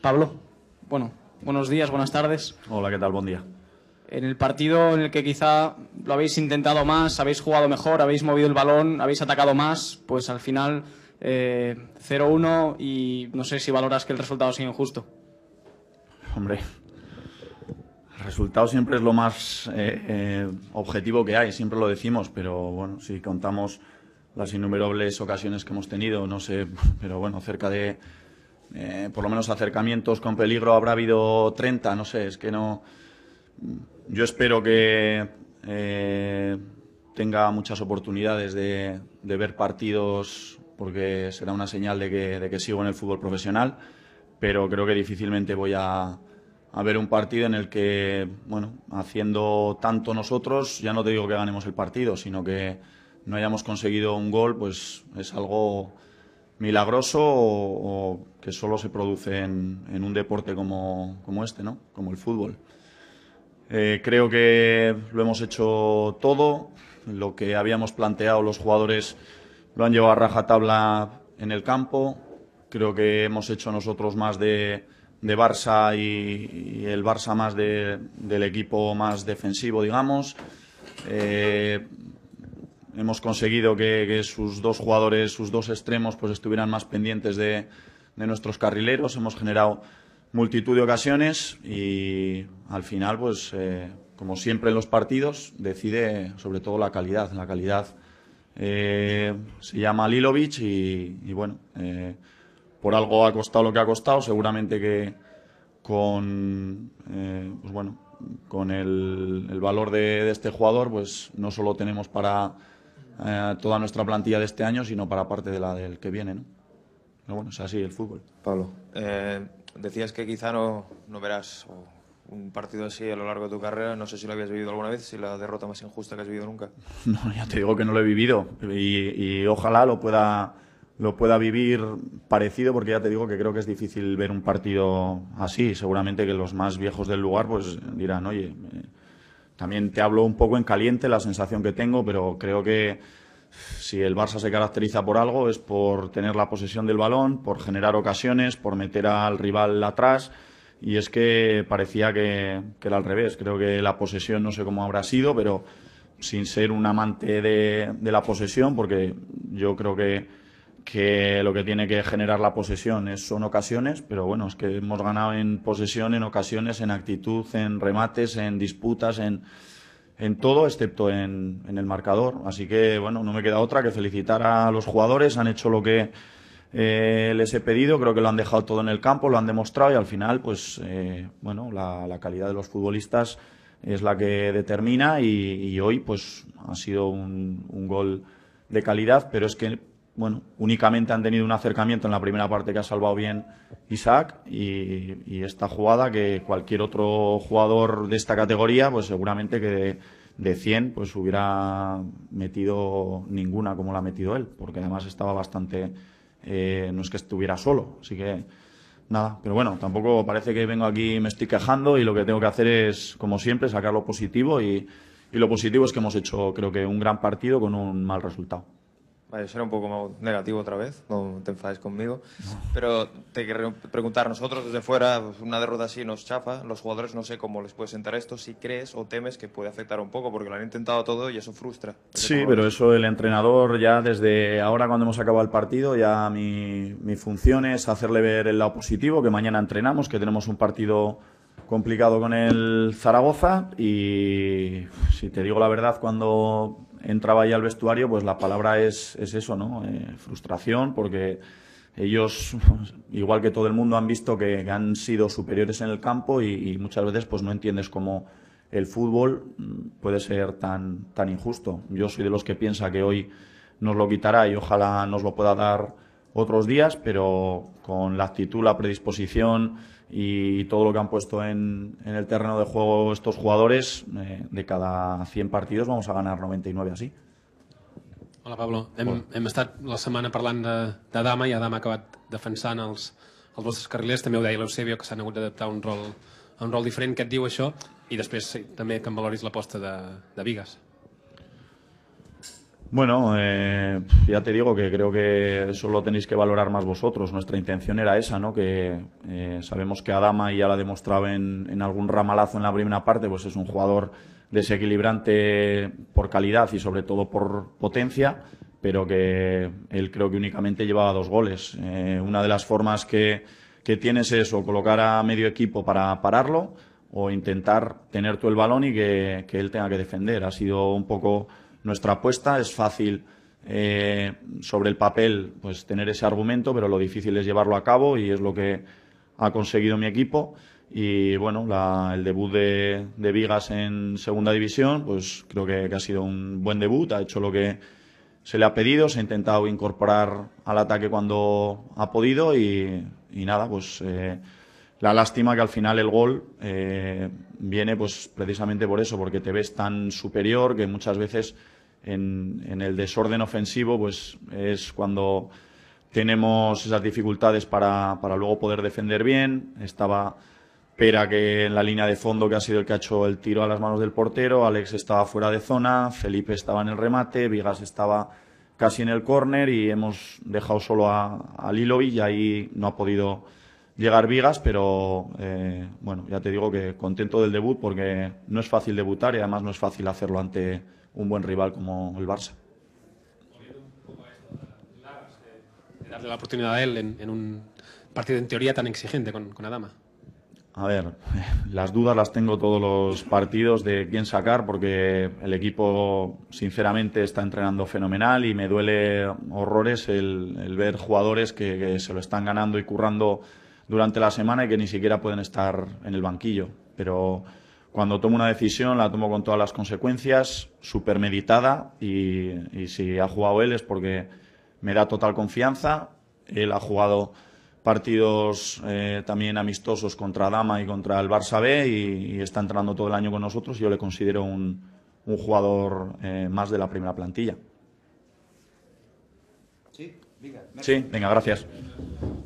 Pablo, bueno, buenos días, buenas tardes. Hola, ¿qué tal? Buen día. En el partido en el que quizá lo habéis intentado más, habéis jugado mejor, habéis movido el balón, habéis atacado más, pues al final 0-1 eh, y no sé si valoras que el resultado sea injusto. Hombre, el resultado siempre es lo más eh, eh, objetivo que hay, siempre lo decimos, pero bueno, si contamos las innumerables ocasiones que hemos tenido, no sé, pero bueno, cerca de eh, por lo menos acercamientos con peligro habrá habido 30, no sé, es que no... Mm, yo espero que eh, tenga muchas oportunidades de, ver partidos porque será una señal de que, sigo en el fútbol profesional, pero creo que difícilmente voy a, a, ver un partido en el que, bueno, haciendo tanto nosotros, ya no te digo que ganemos el partido, sino que no hayamos conseguido un gol, pues es algo milagroso o, que solo se produce en, un deporte como, este, ¿no? como el fútbol. Eh, creo que lo hemos hecho todo, lo que habíamos planteado los jugadores lo han llevado a rajatabla en el campo, creo que hemos hecho nosotros más de, Barça y, el Barça más del equipo más defensivo, digamos. Eh, hemos conseguido que, sus dos jugadores, sus dos extremos, pues estuvieran más pendientes de, nuestros carrileros. Hemos generado multitud de ocasiones y al final, pues eh, como siempre en los partidos, decide sobre todo la calidad. La calidad eh, se llama Lilovic y, bueno, eh, por algo ha costado lo que ha costado. Seguramente que con, pues bueno, con el, valor de, este jugador, pues no solo tenemos para eh, toda nuestra plantilla de este año, sino para parte de la del que viene. ¿no? Pero bueno, es así el fútbol. Pablo. Eh, decías que quizá no, no verás un partido así a lo largo de tu carrera. No sé si lo habías vivido alguna vez, si la derrota más injusta que has vivido nunca. No, ya te digo que no lo he vivido y, ojalá lo pueda lo pueda vivir parecido, porque ya te digo que creo que es difícil ver un partido así. Seguramente que los más viejos del lugar pues dirán, oye, eh, también te hablo un poco en caliente la sensación que tengo, pero creo que si el Barça se caracteriza por algo es por tener la posesión del balón, por generar ocasiones, por meter al rival atrás. Y es que parecía que, era al revés. Creo que la posesión no sé cómo habrá sido, pero sin ser un amante de la posesión, porque yo creo que que lo que tiene que generar la posesión son ocasiones, pero bueno, es que hemos ganado en posesión, en ocasiones, en actitud, en remates, en disputas, en, todo, excepto en, en el marcador. Así que bueno, no me queda otra que felicitar a los jugadores, han hecho lo que eh, les he pedido, creo que lo han dejado todo en el campo, lo han demostrado y al final, pues eh, bueno, la, calidad de los futbolistas es la que determina y, hoy pues ha sido un, un, gol de calidad, pero es que bueno, únicamente han tenido un acercamiento en la primera parte que ha salvado bien Isaac y, esta jugada que cualquier otro jugador de esta categoría, pues seguramente que de, 100 pues hubiera metido ninguna como la ha metido él, porque además estaba bastante, eh, no es que estuviera solo, así que nada, pero bueno, tampoco parece que vengo aquí y me estoy quejando y lo que tengo que hacer es, como siempre, sacar lo positivo y lo positivo es que hemos hecho creo que un gran partido con un mal resultado. Vale, eso era un poco negativo otra vez, no te enfades conmigo. Pero te quiero preguntar, nosotros desde fuera, pues, una derrota así nos chafa, los jugadores no sé cómo les puede sentar esto, si crees o temes que puede afectar un poco, porque lo han intentado todo y eso frustra. Sí, pero eso el entrenador ya desde ahora cuando hemos acabado el partido, ya mi, mi función es hacerle ver el lado positivo, que mañana entrenamos, que tenemos un partido complicado con el Zaragoza y si te digo la verdad, cuando entraba ya al vestuario, pues la palabra es, eso, ¿no? Eh, frustración, porque ellos, igual que todo el mundo, han visto que, han sido superiores en el campo y, muchas veces pues no entiendes cómo el fútbol mm, puede ser tan, tan injusto. Yo soy de los que piensa que hoy nos lo quitará y ojalá nos lo pueda dar otros días, pero con la actitud, la predisposición y todo lo que han puesto en, en el terreno de juego estos jugadores, eh, de cada 100 partidos vamos a ganar 99 así. Hola, Pablo. Hem, Hola. hem estat la setmana parlant de, de Dama i Adama ha acabat defensant els, els vostres carrilers. També ho deia l'Eusebio, que s'han hagut d'adaptar a un rol, a un rol diferent. Què et diu això? I després sí, també que em valoris l'aposta de, de Vigas. Bueno, eh, ya te digo que creo que eso lo tenéis que valorar más vosotros. Nuestra intención era esa, ¿no? Que eh, sabemos que Adama ya la demostraba en, algún ramalazo en la primera parte, pues es un jugador desequilibrante por calidad y sobre todo por potencia, pero que él creo que únicamente llevaba dos goles. Eh, una de las formas que, tienes es o colocar a medio equipo para pararlo o intentar tener tú el balón y que él tenga que defender. Ha sido un poco nuestra apuesta es fácil eh, sobre el papel, pues tener ese argumento, pero lo difícil es llevarlo a cabo y es lo que ha conseguido mi equipo. Y bueno, el debut de, de, Vigas en segunda división, pues creo que, ha sido un buen debut, ha hecho lo que se le ha pedido, se ha intentado incorporar al ataque cuando ha podido y, nada, pues eh, la lástima que al final el gol eh, viene pues precisamente por eso, porque te ves tan superior que muchas veces en, el desorden ofensivo, pues es cuando tenemos esas dificultades para, para luego poder defender bien. Estaba Pera que en la línea de fondo que ha sido el que ha hecho el tiro a las manos del portero, Alex estaba fuera de zona, Felipe estaba en el remate, Vigas estaba casi en el córner y hemos dejado solo a, a y ahí no ha podido llegar Vigas, pero eh, bueno, ya te digo que contento del debut porque no es fácil debutar y además no es fácil hacerlo ante un buen rival como el Barça. darle la oportunidad a él en, un partido en teoría tan exigente con, Adama. A ver, las dudas las tengo todos los partidos de quién sacar porque el equipo sinceramente está entrenando fenomenal y me duele horrores el, ver jugadores que, que, se lo están ganando y currando durante la semana y que ni siquiera pueden estar en el banquillo. Pero cuando tomo una decisión la tomo con todas las consecuencias, súper meditada y, si ha jugado él es porque me da total confianza. Él ha jugado partidos eh, también amistosos contra Dama y contra el Barça B y, está entrenando todo el año con nosotros. Yo le considero un, jugador eh, más de la primera plantilla. Sí, venga, Sí, venga, gracias.